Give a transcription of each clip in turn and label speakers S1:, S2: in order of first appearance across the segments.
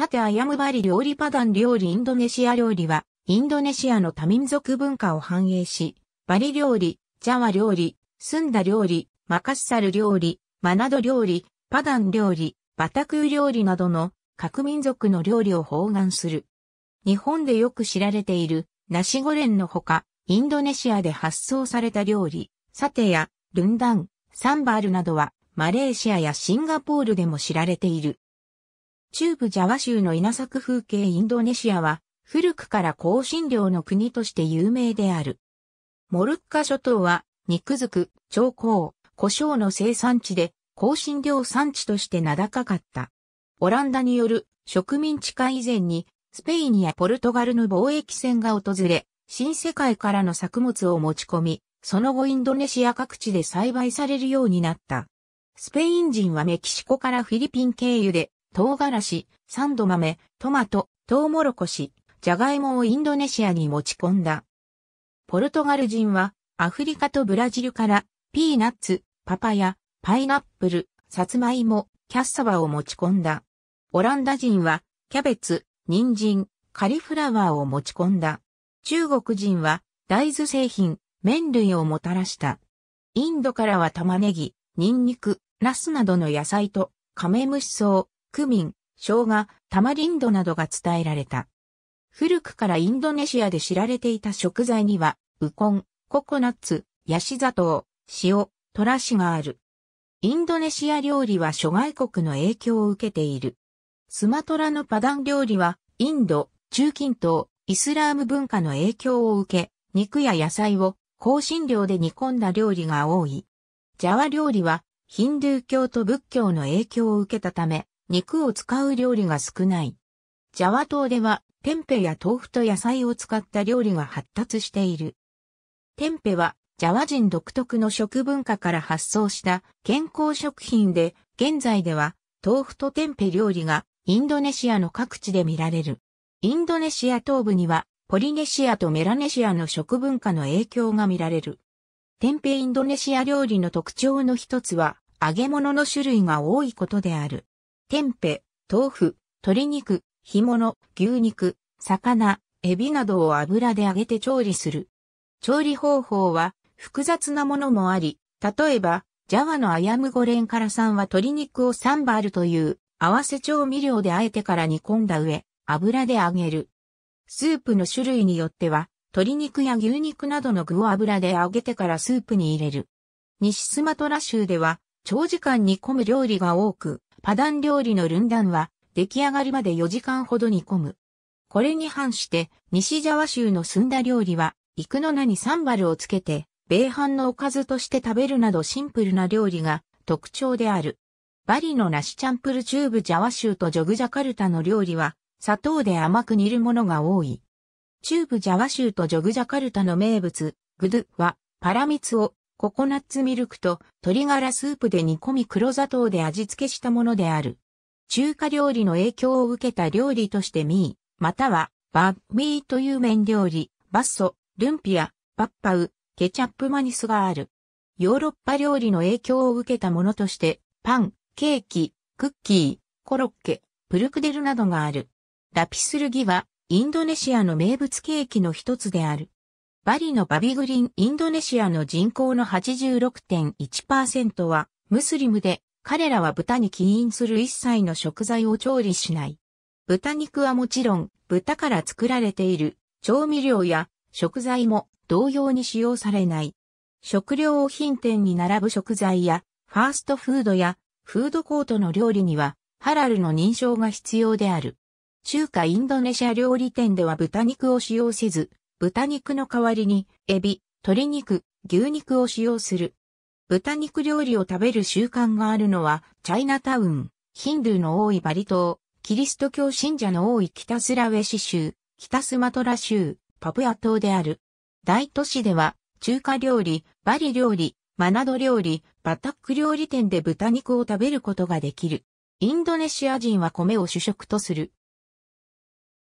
S1: さてアヤムバリ料理パダン料理インドネシア料理は、インドネシアの多民族文化を反映し、バリ料理、ジャワ料理、スンダ料理、マカッサル料理、マナド料理、パダン料理、バタクー料理などの各民族の料理を包含する。日本でよく知られているナシゴレンのほか、インドネシアで発送された料理、サテやルンダン、サンバールなどはマレーシアやシンガポールでも知られている。中部ジャワ州の稲作風景インドネシアは、古くから香辛料の国として有名である。モルッカ諸島は、肉づく、長香、胡椒の生産地で、香辛料産地として名高かった。オランダによる植民地化以前に、スペインやポルトガルの貿易船が訪れ、新世界からの作物を持ち込み、その後インドネシア各地で栽培されるようになった。スペイン人はメキシコからフィリピン経由で唐辛子、サンド豆、トマト、トウモロコシ、ジャガイモをインドネシアに持ち込んだ。ポルトガル人はアフリカとブラジルからピーナッツ、パパやパイナップル、サツマイモ、キャッサバを持ち込んだ。オランダ人はキャベツ、人参、カリフラワーを持ち込んだ。中国人は大豆製品、麺類をもたらした。インドからは玉ねぎ、ニンニク、ナスなどの野菜とカメムシソウ、クミン、生姜、タマリンドなどが伝えられた。古くからインドネシアで知られていた食材には、ウコン、ココナッツ、ヤシ砂糖、塩、トラシがある。インドネシア料理は諸外国の影響を受けている。スマトラのパダン料理は、インド、中近東、イスラーム文化の影響を受け、肉や野菜を香辛料で煮込んだ料理が多い。ジャワ料理は、ヒンドゥー教と仏教の影響を受けたため、肉を使う料理が少ない。ジャワ島では、テンペや豆腐と野菜を使った料理が発達している。テンペは、ジャワ人独特の食文化から発想した健康食品で、現在では、豆腐とテンペ料理がインドネシアの各地で見られる。インドネシア東部には、ポリネシアとメラネシアの食文化の影響が見られる。テンペインドネシア料理の特徴の一つは、揚げ物の種類が多いことである。天ぺ、豆腐、鶏肉、干物、牛肉、魚、エビなどを油で揚げて調理する。調理方法は複雑なものもあり、例えば、ジャワのアヤムゴレンカラさんは鶏肉をサンバールという合わせ調味料であえてから煮込んだ上、油で揚げる。スープの種類によっては、鶏肉や牛肉などの具を油で揚げてからスープに入れる。西スマトラ州では、長時間煮込む料理が多く、パダン料理のルンダンは出来上がりまで4時間ほど煮込む。これに反して西ジャワ州のスンダ料理はクの名にサンバルをつけて米飯のおかずとして食べるなどシンプルな料理が特徴である。バリのナシチャンプル中部ジャワ州とジョグジャカルタの料理は砂糖で甘く煮るものが多い。中部ジャワ州とジョグジャカルタの名物、グドゥはパラミツをココナッツミルクと鶏ガラスープで煮込み黒砂糖で味付けしたものである。中華料理の影響を受けた料理としてミー、またはバッミーという麺料理、バッソ、ルンピア、バッパウ、ケチャップマニスがある。ヨーロッパ料理の影響を受けたものとしてパン、ケーキ、クッキー、コロッケ、プルクデルなどがある。ラピスルギはインドネシアの名物ケーキの一つである。バリのバビグリンインドネシアの人口の86.1%はムスリムで彼らは豚に起因する一切の食材を調理しない。豚肉はもちろん豚から作られている調味料や食材も同様に使用されない。食料品店に並ぶ食材やファーストフードやフードコートの料理にはハラルの認証が必要である。中華インドネシア料理店では豚肉を使用せず、豚肉の代わりに、エビ、鶏肉、牛肉を使用する。豚肉料理を食べる習慣があるのは、チャイナタウン、ヒンドゥーの多いバリ島、キリスト教信者の多い北スラウェシ州、北スマトラ州、パプア島である。大都市では、中華料理、バリ料理、マナド料理、バタック料理店で豚肉を食べることができる。インドネシア人は米を主食とする。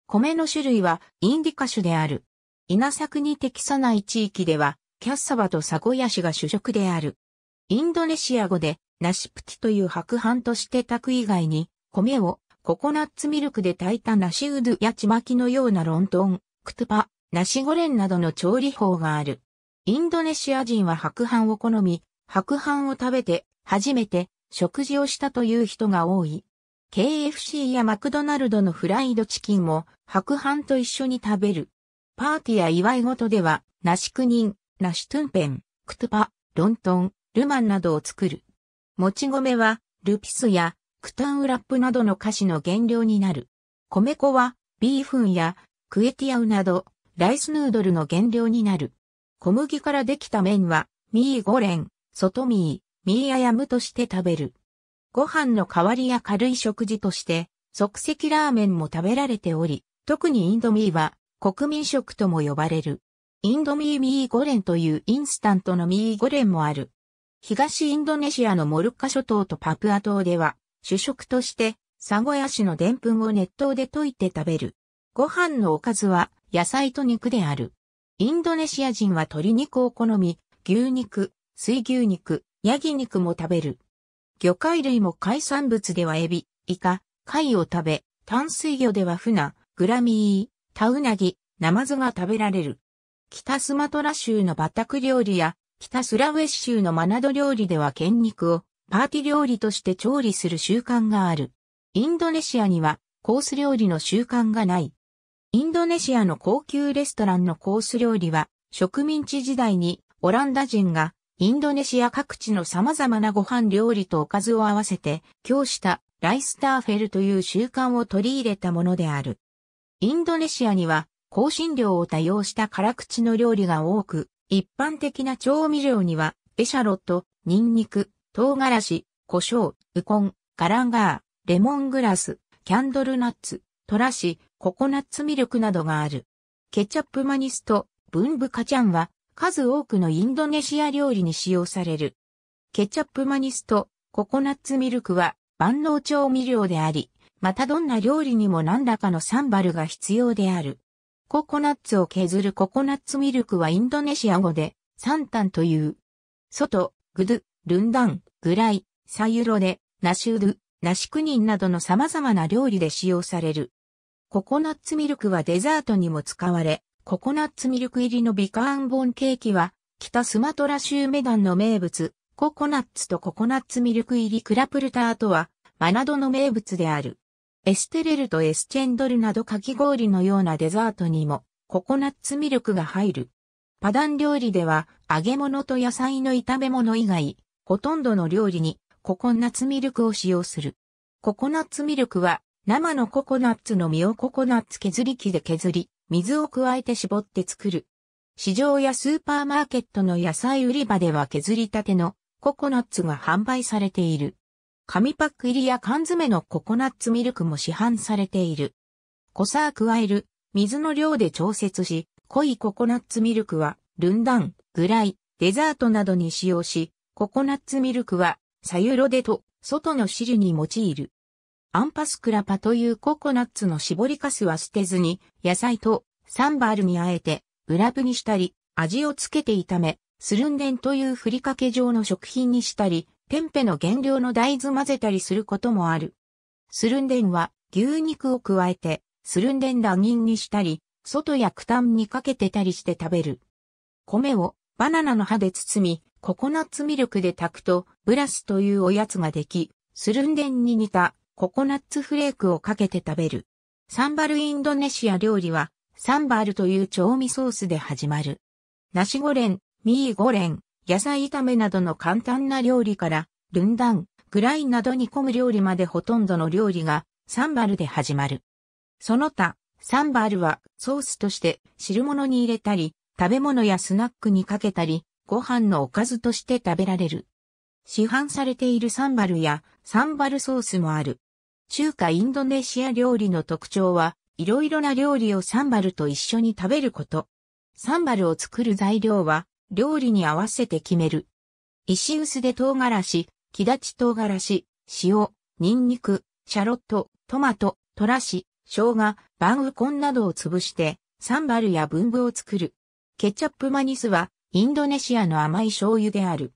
S1: 米の種類はインディカ種である。稲作に適さない地域では、キャッサバとサゴヤシが主食である。インドネシア語で、ナシプティという白飯として炊く以外に、米をココナッツミルクで炊いたナシウドやちまきのようなロントン、クトゥパ、ナシゴレンなどの調理法がある。インドネシア人は白飯を好み、白飯を食べて、初めて食事をしたという人が多い。KFC やマクドナルドのフライドチキンも白飯と一緒に食べる。パーティーや祝い事では、ナシクニン、ナシュトゥンペン、クトゥパ、ロントン、ルマンなどを作る。もち米は、ルピスや、クタンウラップなどの菓子の原料になる。米粉は、ビーフンや、クエティアウなど、ライスヌードルの原料になる。小麦からできた麺は、ミーゴレン、ソトミー、ミーアヤムとして食べる。ご飯の代わりや軽い食事として、即席ラーメンも食べられており、特にインドミーは、国民食とも呼ばれる。インドミーミーゴレンというインスタントのミーゴレンもある。東インドネシアのモルッカ諸島とパプア島では、主食としてサゴヤシの澱粉を熱湯で溶いて食べる。ご飯のおかずは野菜と肉である。インドネシア人は鶏肉を好み、牛肉、水牛肉、ヤギ肉も食べる。魚介類も海産物ではエビ、イカ、貝を食べ、淡水魚ではフナ、グラミー、タウナギ、ナマズが食べられる。北スマトラ州のバタク料理や、北スラウェシ州のマナド料理では剣肉をパーティ料理として調理する習慣がある。インドネシアにはコース料理の習慣がない。インドネシアの高級レストランのコース料理は植民地時代にオランダ人がインドネシア各地の様々なご飯料理とおかずを合わせて日したライスターフェルという習慣を取り入れたものである。インドネシアには香辛料を多用した辛口の料理が多く、一般的な調味料には、エシャロット、ニンニク、唐辛子、胡椒、ウコン、ガランガー、レモングラス、キャンドルナッツ、トラシ、ココナッツミルクなどがある。ケチャップマニスト、ブンブカチャンは、数多くのインドネシア料理に使用される。ケチャップマニスト、ココナッツミルクは万能調味料であり、またどんな料理にも何らかのサンバルが必要である。ココナッツを削るココナッツミルクはインドネシア語で、サンタンという。外、グドゥ、ルンダン、グライ、サユロデナシュドゥ、ナシクニンなどの様々な料理で使用される。ココナッツミルクはデザートにも使われ、ココナッツミルク入りのビカーンボンケーキは、北スマトラ州メダンの名物、ココナッツとココナッツミルク入りクラプルターとは、マナドの名物である。エステレルとエスチェンドルなどかき氷のようなデザートにもココナッツミルクが入る。パダン料理では揚げ物と野菜の炒め物以外、ほとんどの料理にココナッツミルクを使用する。ココナッツミルクは生のココナッツの実をココナッツ削り器で削り、水を加えて絞って作る。市場やスーパーマーケットの野菜売り場では削りたてのココナッツが販売されている。紙パック入りや缶詰のココナッツミルクも市販されている。コサー加える、水の量で調節し、濃いココナッツミルクは、ルンダン、グライ、デザートなどに使用し、ココナッツミルクは、サユロデと、外の汁に用いる。アンパスクラパというココナッツの絞りかすは捨てずに、野菜とサンバールにあえて、グラブにしたり、味をつけて炒め、スルンデンというふりかけ状の食品にしたり、テンペの原料の大豆混ぜたりすることもある。スルンデンは牛肉を加えて、スルンデンラギンにしたり、外やクタンにかけてたりして食べる。米をバナナの葉で包み、ココナッツミルクで炊くと、ブラスというおやつができ、スルンデンに似たココナッツフレークをかけて食べる。サンバルインドネシア料理は、サンバルという調味ソースで始まる。ナシゴレン、ミーゴレン、野菜炒めなどの簡単な料理から、ルンダン、グラインなど煮込む料理までほとんどの料理がサンバルで始まる。その他、サンバルはソースとして汁物に入れたり、食べ物やスナックにかけたり、ご飯のおかずとして食べられる。市販されているサンバルやサンバルソースもある。中華インドネシア料理の特徴は、いろいろな料理をサンバルと一緒に食べること。サンバルを作る材料は、料理に合わせて決める。石臼で唐辛子、木立唐辛子、塩、ニンニク、シャロット、トマト、トラシ、生姜、ンウコンなどを潰して、サンバルや文具を作る。ケチャップマニスは、インドネシアの甘い醤油である。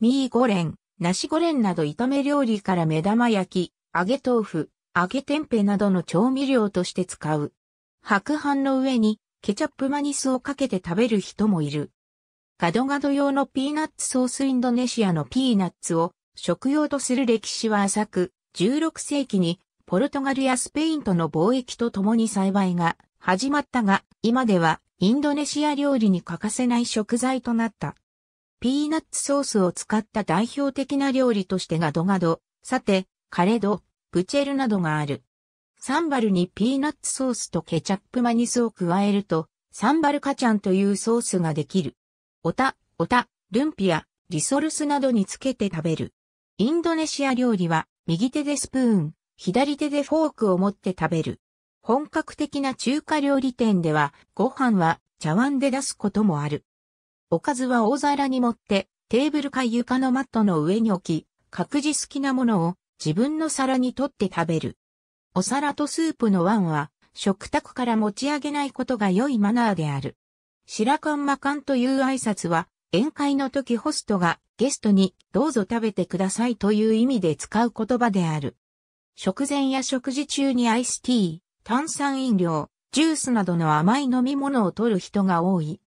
S1: ミーゴレン、ナシゴレンなど炒め料理から目玉焼き、揚げ豆腐、揚げ天平などの調味料として使う。白飯の上にケチャップマニスをかけて食べる人もいる。ガドガド用のピーナッツソースインドネシアのピーナッツを食用とする歴史は浅く、16世紀にポルトガルやスペインとの貿易とともに栽培が始まったが、今ではインドネシア料理に欠かせない食材となった。ピーナッツソースを使った代表的な料理としてガドガド、さて、カレド、プチェルなどがある。サンバルにピーナッツソースとケチャップマニスを加えると、サンバルカチャンというソースができる。おた、おた、ルンピア、リソルスなどにつけて食べる。インドネシア料理は、右手でスプーン、左手でフォークを持って食べる。本格的な中華料理店では、ご飯は茶碗で出すこともある。おかずは大皿に盛って、テーブルか床のマットの上に置き、各自好きなものを自分の皿に取って食べる。お皿とスープの碗は、食卓から持ち上げないことが良いマナーである。白缶魔缶という挨拶は、宴会の時ホストがゲストにどうぞ食べてくださいという意味で使う言葉である。食前や食事中にアイスティー、炭酸飲料、ジュースなどの甘い飲み物を取る人が多い。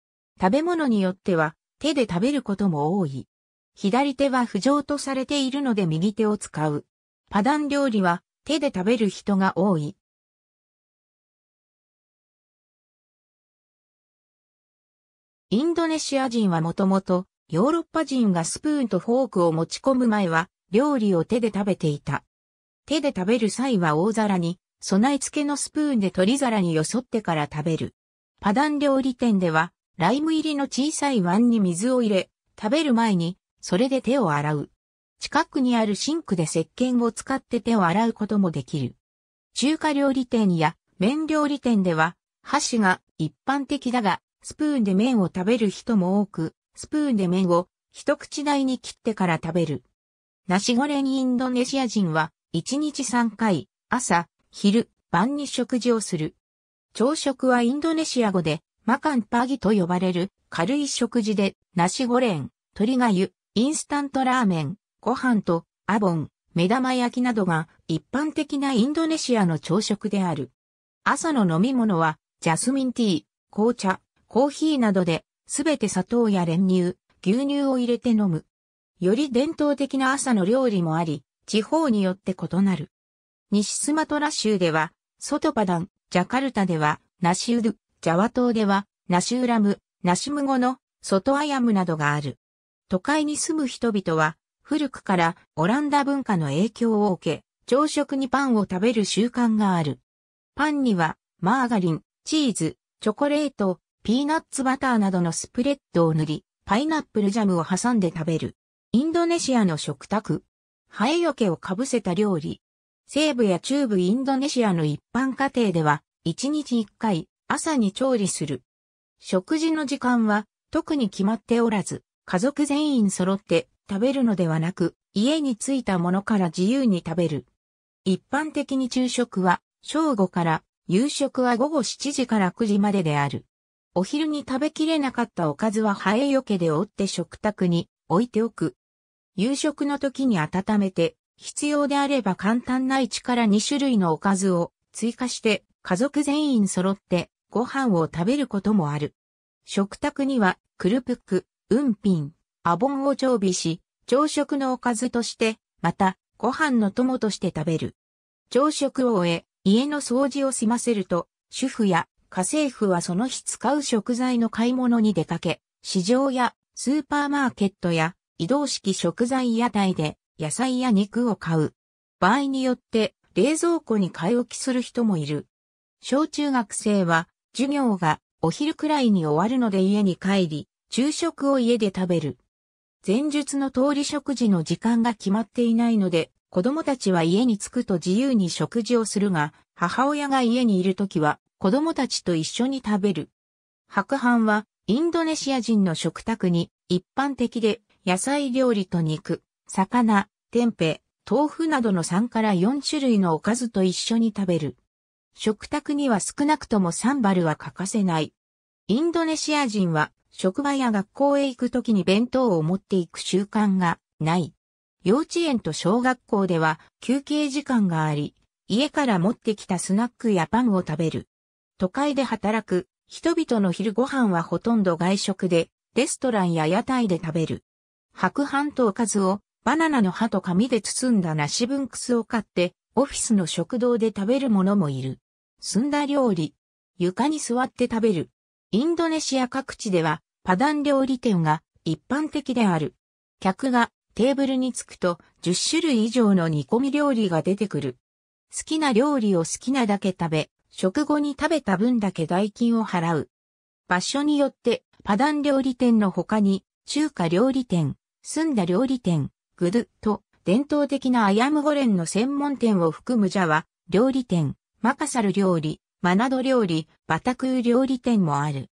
S1: 食べ物によっては手で食べることも多い。左手は不浄とされているので右手を使う。パダン料理は手で食べる人が多い。インドネシア人はもともとヨーロッパ人がスプーンとフォークを持ち込む前は料理を手で食べていた。手で食べる際は大皿に備え付けのスプーンで取り皿によそってから食べる。パダン料理店ではライム入りの小さい碗に水を入れ、食べる前にそれで手を洗う。近くにあるシンクで石鹸を使って手を洗うこともできる。中華料理店や麺料理店では箸が一般的だがスプーンで麺を食べる人も多く、スプーンで麺を一口大に切ってから食べる。ナシゴレンインドネシア人は、1日3回、朝、昼、晩に食事をする。朝食はインドネシア語で、マカンパーギと呼ばれる軽い食事で、ナシゴレン、鶏がゆ、インスタントラーメン、ご飯と、アボン、目玉焼きなどが一般的なインドネシアの朝食である。朝の飲み物は、ジャスミンティー、紅茶、コーヒーなどで、すべて砂糖や練乳、牛乳を入れて飲む。より伝統的な朝の料理もあり、地方によって異なる。西スマトラ州では、ソトパダン、ジャカルタでは、ナシウル、ジャワ島では、ナシウラム、ナシム語の、ソトアヤムなどがある。都会に住む人々は、古くからオランダ文化の影響を受け、朝食にパンを食べる習慣がある。パンには、マーガリン、チーズ、チョコレート、ピーナッツバターなどのスプレッドを塗り、パイナップルジャムを挟んで食べる。インドネシアの食卓。ハエよけをかぶせた料理。西部や中部インドネシアの一般家庭では、1日1回、朝に調理する。食事の時間は、特に決まっておらず、家族全員揃って食べるのではなく、家に着いたものから自由に食べる。一般的に昼食は、正午から、夕食は午後7時から9時までである。お昼に食べきれなかったおかずはハエよけで折って食卓に置いておく。夕食の時に温めて、必要であれば簡単な1から2種類のおかずを追加して家族全員揃ってご飯を食べることもある。食卓にはクルプック、ピン、アボンを常備し、朝食のおかずとして、またご飯の友として食べる。朝食を終え、家の掃除を済ませると、主婦や家政婦はその日使う食材の買い物に出かけ、市場やスーパーマーケットや移動式食材屋台で野菜や肉を買う。場合によって冷蔵庫に買い置きする人もいる。小中学生は授業がお昼くらいに終わるので家に帰り、昼食を家で食べる。前述の通り食事の時間が決まっていないので、子供たちは家に着くと自由に食事をするが、母親が家にいるときは子供たちと一緒に食べる。白飯はインドネシア人の食卓に一般的で野菜料理と肉、魚、天平、豆腐などの3から4種類のおかずと一緒に食べる。食卓には少なくともサンバルは欠かせない。インドネシア人は職場や学校へ行くときに弁当を持っていく習慣がない。幼稚園と小学校では休憩時間があり、家から持ってきたスナックやパンを食べる。都会で働く人々の昼ご飯はほとんど外食で、レストランや屋台で食べる。白飯とおかずをバナナの葉と紙で包んだ梨分楠を買ってオフィスの食堂で食べる者もいる。澄んだ料理。床に座って食べる。インドネシア各地ではパダン料理店が一般的である。客がテーブルに着くと10種類以上の煮込み料理が出てくる。好きな料理を好きなだけ食べ、食後に食べた分だけ代金を払う。場所によって、パダン料理店の他に、中華料理店、スんだ料理店、グルと、伝統的なアヤムゴレンの専門店を含むジャワ、料理店、マカサル料理、マナド料理、バタクー料理店もある。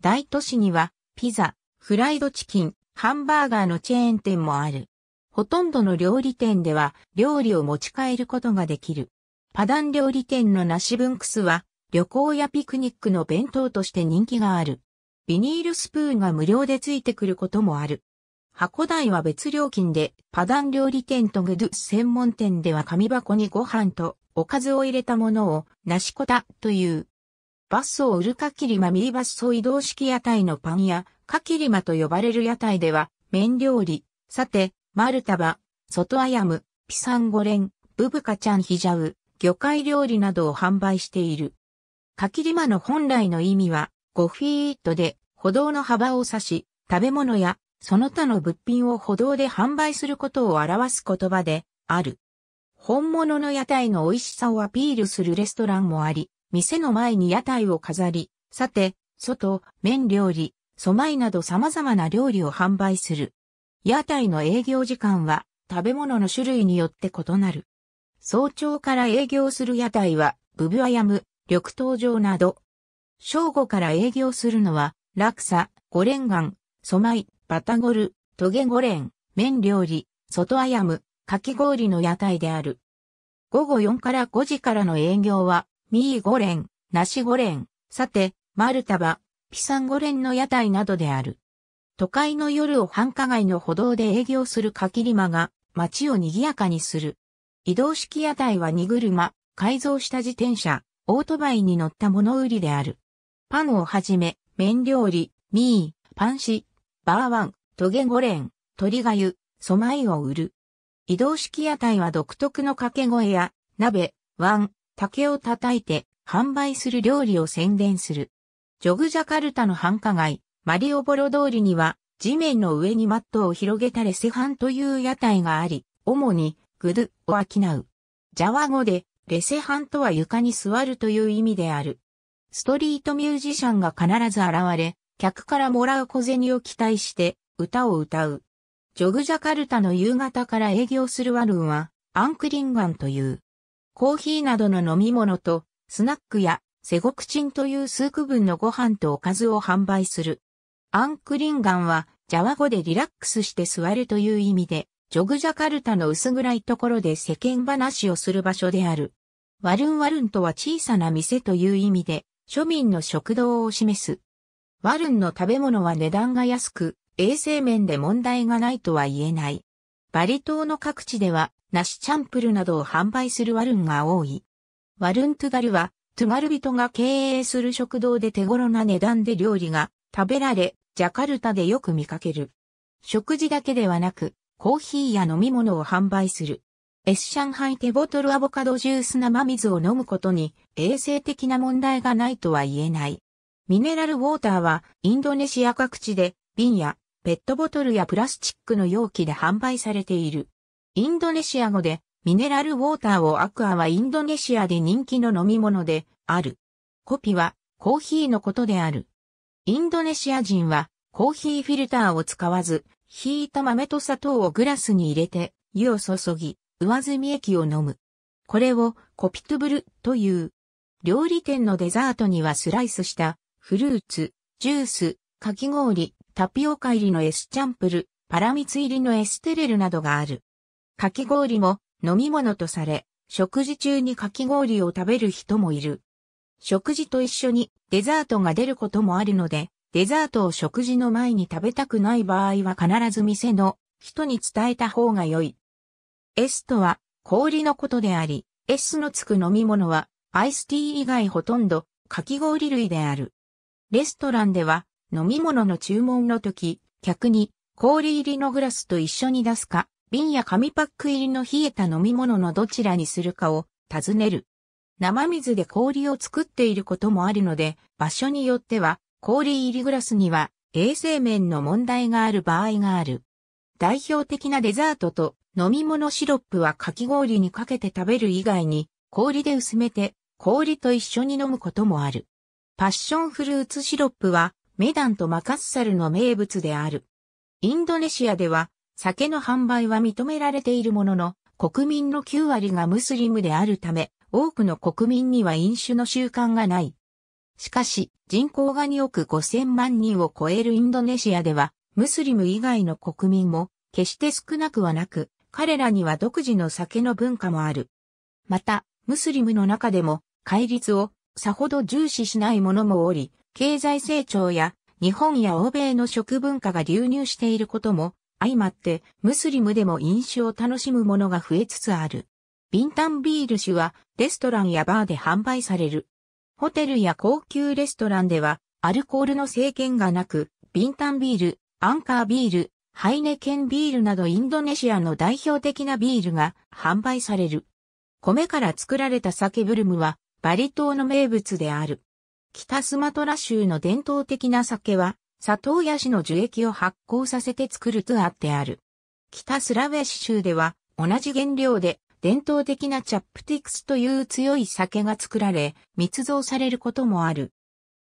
S1: 大都市には、ピザ、フライドチキン、ハンバーガーのチェーン店もある。ほとんどの料理店では料理を持ち帰ることができる。パダン料理店のナシブンクスは、旅行やピクニックの弁当として人気がある。ビニールスプーンが無料でついてくることもある。箱代は別料金で、パダン料理店とグドゥ専門店では紙箱にご飯とおかずを入れたものを、ナシコタという。バッソを売るカキリマミーバッソ移動式屋台のパンや、カキリマと呼ばれる屋台では、麺料理、さて、マルタバ、ソトアヤム、ピサンゴレン、ブブカちゃんヒジャウ、魚介料理などを販売している。柿りまの本来の意味は、5フィートで歩道の幅を指し、食べ物やその他の物品を歩道で販売することを表す言葉である。本物の屋台の美味しさをアピールするレストランもあり、店の前に屋台を飾り、さて、外、麺料理、素米など様々な料理を販売する。屋台の営業時間は食べ物の種類によって異なる。早朝から営業する屋台は、ブブアヤム、緑東場など。正午から営業するのは、落差、ゴレンガン、ソマイ、バタゴル、トゲゴレン、麺料理、外アヤム、かき氷の屋台である。午後4から5時からの営業は、ミーゴレン、ナシゴレン、さて、マルタバ、ピサンゴレンの屋台などである。都会の夜を繁華街の歩道で営業するかきりまが街を賑やかにする。移動式屋台は荷車、改造した自転車、オートバイに乗った物売りである。パンをはじめ、麺料理、ミー、パンシ、バーワン、トゲゴレン、鳥がゆ、ソマイを売る。移動式屋台は独特の掛け声や、鍋、ワン、竹を叩いて販売する料理を宣伝する。ジョグジャカルタの繁華街、マリオボロ通りには、地面の上にマットを広げたレセハンという屋台があり、主にぐるを商う。ジャワ語で、レセハンとは床に座るという意味である。ストリートミュージシャンが必ず現れ、客からもらう小銭を期待して歌を歌う。ジョグジャカルタの夕方から営業するワルンはアンクリンガンという。コーヒーなどの飲み物とスナックやセゴクチンという数区分のご飯とおかずを販売する。アンクリンガンはジャワ語でリラックスして座るという意味でジョグジャカルタの薄暗いところで世間話をする場所である。ワルンワルンとは小さな店という意味で、庶民の食堂を示す。ワルンの食べ物は値段が安く、衛生面で問題がないとは言えない。バリ島の各地では、梨チャンプルなどを販売するワルンが多い。ワルントゥガルは、トゥガル人が経営する食堂で手頃な値段で料理が食べられ、ジャカルタでよく見かける。食事だけではなく、コーヒーや飲み物を販売する。エスハイテボトルアボカドジュース生水を飲むことに衛生的な問題がないとは言えない。ミネラルウォーターはインドネシア各地で瓶やペットボトルやプラスチックの容器で販売されている。インドネシア語でミネラルウォーターをアクアはインドネシアで人気の飲み物である。コピはコーヒーのことである。インドネシア人はコーヒーフィルターを使わずひいた豆と砂糖をグラスに入れて、湯を注ぎ、上澄み液を飲む。これをコピトブルという。料理店のデザートにはスライスしたフルーツ、ジュース、かき氷、タピオカ入りのエスチャンプル、パラミツ入りのエステレルなどがある。かき氷も飲み物とされ、食事中にかき氷を食べる人もいる。食事と一緒にデザートが出ることもあるので、デザートを食事の前に食べたくない場合は必ず店の人に伝えた方が良い。S とは氷のことであり、S のつく飲み物はアイスティー以外ほとんどかき氷類である。レストランでは飲み物の注文の時、客に氷入りのグラスと一緒に出すか、瓶や紙パック入りの冷えた飲み物のどちらにするかを尋ねる。生水で氷を作っていることもあるので、場所によっては氷入りグラスには衛生面の問題がある場合がある。代表的なデザートと飲み物シロップはかき氷にかけて食べる以外に氷で薄めて氷と一緒に飲むこともある。パッションフルーツシロップはメダンとマカッサルの名物である。インドネシアでは酒の販売は認められているものの国民の9割がムスリムであるため多くの国民には飲酒の習慣がない。しかし、人口が2億5000万人を超えるインドネシアでは、ムスリム以外の国民も、決して少なくはなく、彼らには独自の酒の文化もある。また、ムスリムの中でも、戒律をさほど重視しない者もおり、経済成長や日本や欧米の食文化が流入していることも相まって、ムスリムでも飲酒を楽しむ者が増えつつある。ビンタンビール酒はレストランやバーで販売される。ホテルや高級レストランでは、アルコールの制限がなく、ビンタンビール、アンカービール、ハイネケンビールなどインドネシアの代表的なビールが販売される。米から作られた酒ブルムはバリ島の名物である。北スマトラ州の伝統的な酒は砂糖ヤシの樹液を発酵させて作るとあアってある。北スラウェシ州では同じ原料で伝統的なチャップティクスという強い酒が作られ、密造されることもある。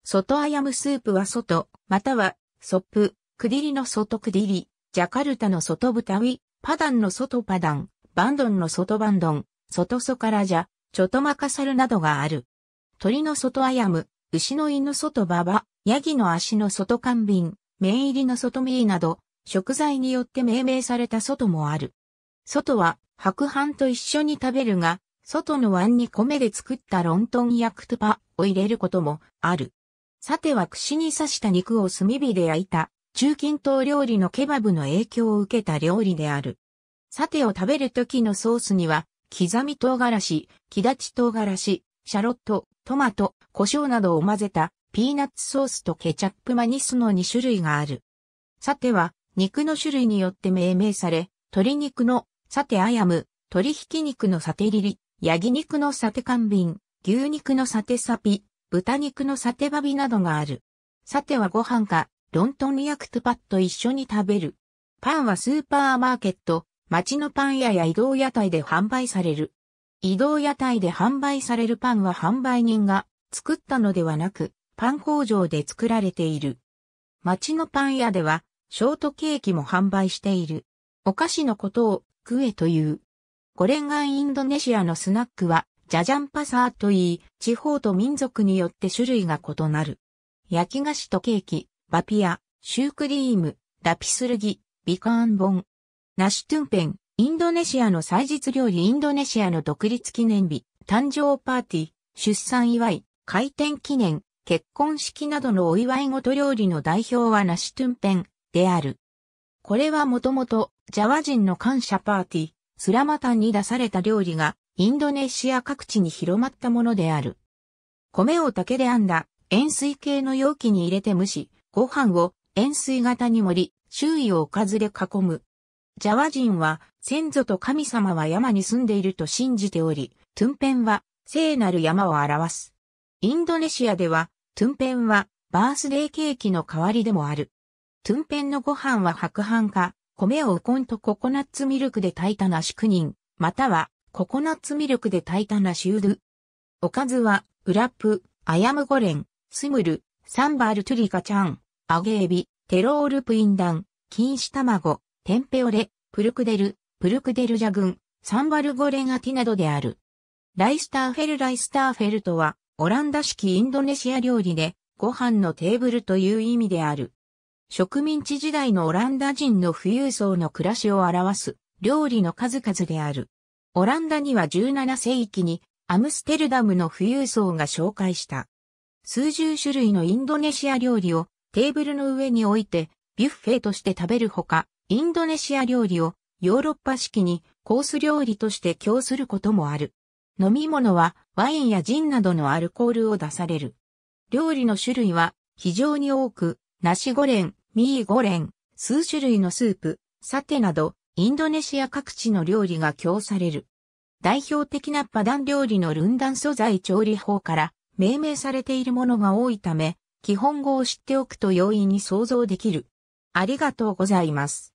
S1: 外アヤムスープは外、または、ソップ、クディリの外クディリ、ジャカルタの外豚ウィ、パダンの外パダン、バンドンの外バンドン、外ソカラジャ、チョトマカサルなどがある。鳥の外アヤム、牛の胃の外ババ、ヤギの足の外カンビン、麺入りの外ミーなど、食材によって命名された外もある。外は白飯と一緒に食べるが、外の碗に米で作ったロントンやクトゥパを入れることもある。さては串に刺した肉を炭火で焼いた中近東料理のケバブの影響を受けた料理である。さてを食べる時のソースには、刻み唐辛子、木立唐辛子、シャロット、トマト、胡椒などを混ぜたピーナッツソースとケチャップマニスの2種類がある。さては、肉の種類によって命名され、鶏肉のさてアヤム、鶏ひき肉のサテリリ、ヤギ肉のサテビン、牛肉のサテサピ、豚肉のサテバビなどがある。サテはご飯か、ロントンアクトパッと一緒に食べる。パンはスーパーマーケット、街のパン屋や移動屋台で販売される。移動屋台で販売されるパンは販売人が作ったのではなく、パン工場で作られている。街のパン屋では、ショートケーキも販売している。お菓子のことをクエという。ゴレンガンインドネシアのスナックは、ジャジャンパサーといい、地方と民族によって種類が異なる。焼き菓子とケーキ、バピア、シュークリーム、ラピスルギ、ビカーンボン。ナシュトゥンペン、インドネシアの祭日料理インドネシアの独立記念日、誕生パーティー、出産祝い、開店記念、結婚式などのお祝い事料理の代表はナシュトゥンペンである。これはもともと、ジャワ人の感謝パーティー、スラマタンに出された料理が、インドネシア各地に広まったものである。米を竹で編んだ、塩水系の容器に入れて蒸し、ご飯を塩水型に盛り、周囲をおかずで囲む。ジャワ人は、先祖と神様は山に住んでいると信じており、トゥンペンは、聖なる山を表す。インドネシアでは、トゥンペンは、バースデーケーキの代わりでもある。トゥンペンのご飯は白飯か、米をウコンとココナッツミルクで炊いたナシクニン、またはココナッツミルクで炊いたナシウル。おかずは、ウラップ、アヤムゴレン、スムル、サンバールトゥリカちゃん、揚げエビ、テロールプインダン、錦糸卵、テンペオレ、プルクデル、プルクデルジャグン、サンバルゴレガティなどである。ライスターフェルライスターフェルとは、オランダ式インドネシア料理で、ご飯のテーブルという意味である。植民地時代のオランダ人の富裕層の暮らしを表す料理の数々である。オランダには17世紀にアムステルダムの富裕層が紹介した。数十種類のインドネシア料理をテーブルの上に置いてビュッフェとして食べるほか、インドネシア料理をヨーロッパ式にコース料理として供することもある。飲み物はワインやジンなどのアルコールを出される。料理の種類は非常に多く、ナシゴレン、ミーゴレン、数種類のスープ、サテなど、インドネシア各地の料理が供される。代表的なパダン料理のルンダン素材調理法から命名されているものが多いため、基本語を知っておくと容易に想像できる。ありがとうございます。